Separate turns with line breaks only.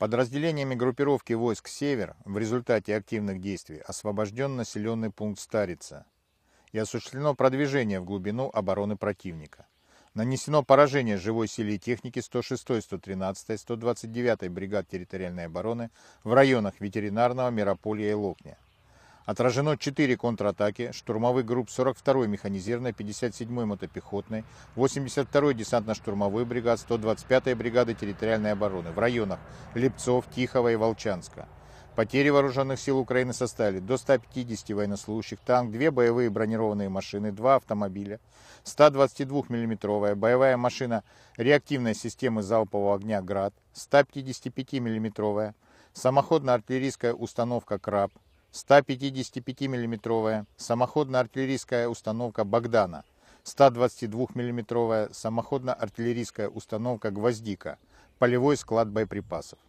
Подразделениями группировки войск «Север» в результате активных действий освобожден населенный пункт Старица и осуществлено продвижение в глубину обороны противника. Нанесено поражение живой силе и техники 106-й, 113-й, 129-й бригад территориальной обороны в районах Ветеринарного, Мирополя и Лопня. Отражено 4 контратаки штурмовых групп 42-й механизированной, 57-й мотопехотной, 82-й десантно-штурмовой бригад, 125-й бригады территориальной обороны в районах Лепцов, Тихого и Волчанска. Потери вооруженных сил Украины составили до 150 военнослужащих, танк, две боевые бронированные машины, два автомобиля, 122 миллиметровая боевая машина реактивной системы залпового огня «Град», 155 миллиметровая самоходно-артиллерийская установка «Краб», 155 миллиметровая самоходно-артиллерийская установка «Богдана», 122 миллиметровая самоходно-артиллерийская установка «Гвоздика», полевой склад боеприпасов.